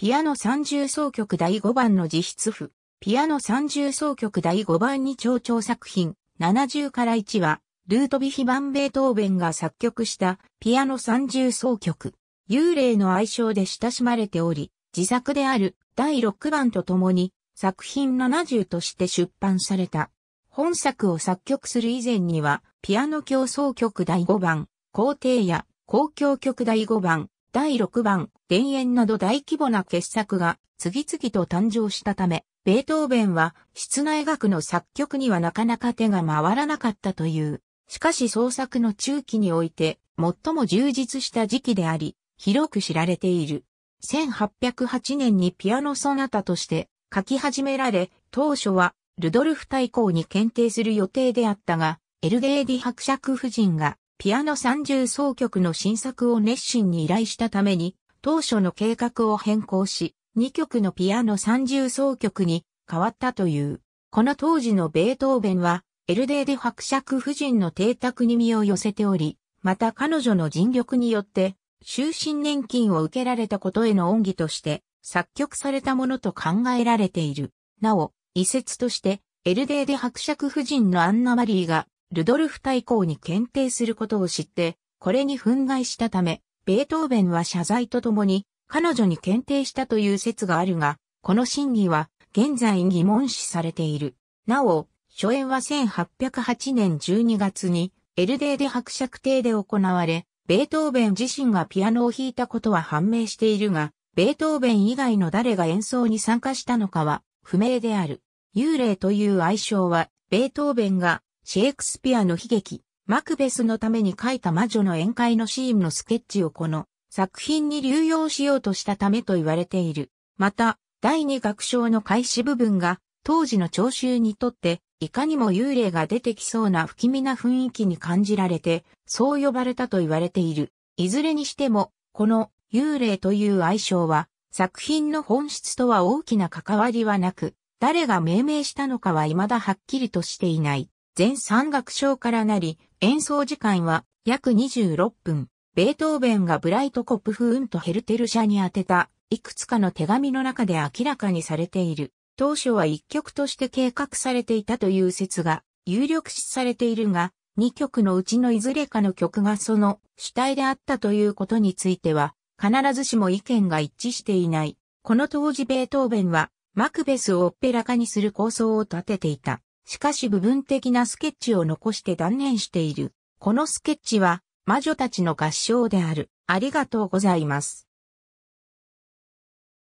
ピアノ30奏曲第5番の自筆譜、ピアノ30奏曲第5番に長調作品、70から1は、ルートビヒンベートーベンが作曲したピアノ30奏曲、幽霊の愛称で親しまれており、自作である第6番とともに作品70として出版された。本作を作曲する以前には、ピアノ協奏曲第5番、皇帝や公共曲第5番、第6番、田園など大規模な傑作が次々と誕生したため、ベートーベンは室内楽の作曲にはなかなか手が回らなかったという。しかし創作の中期において最も充実した時期であり、広く知られている。1808年にピアノソナタとして書き始められ、当初はルドルフ大公に検定する予定であったが、エルゲーディ伯爵夫人がピアノ三重奏曲の新作を熱心に依頼したために、当初の計画を変更し、2曲のピアノ三重奏曲に変わったという。この当時のベートーベンは、エルデーで伯爵夫人の邸宅に身を寄せており、また彼女の尽力によって、終身年金を受けられたことへの恩義として、作曲されたものと考えられている。なお、遺説として、エルデーで伯爵夫人のアンナマリーがルドルフ大公に検定することを知って、これに憤慨したため、ベートーベンは謝罪とともに、彼女に検定したという説があるが、この真偽は現在疑問視されている。なお、初演は1808年12月にエルデーで伯爵邸で行われ、ベートーベン自身がピアノを弾いたことは判明しているが、ベートーベン以外の誰が演奏に参加したのかは不明である。幽霊という愛称は、ベートーベンがシェイクスピアの悲劇、マクベスのために書いた魔女の宴会のシーンのスケッチをこの作品に流用しようとしたためと言われている。また、第二楽章の開始部分が当時の聴衆にとっていかにも幽霊が出てきそうな不気味な雰囲気に感じられて、そう呼ばれたと言われている。いずれにしても、この幽霊という愛称は作品の本質とは大きな関わりはなく、誰が命名したのかは未だはっきりとしていない。全三楽章からなり、演奏時間は約26分。ベートーベンがブライトコップフーンとヘルテル社に宛てた、いくつかの手紙の中で明らかにされている。当初は1曲として計画されていたという説が有力視されているが、2曲のうちのいずれかの曲がその主体であったということについては、必ずしも意見が一致していない。この当時ベートーベンは、マクベスをオペラ化にする構想を立てていた。しかし部分的なスケッチを残して断念している。このスケッチは魔女たちの合唱である。ありがとうございます。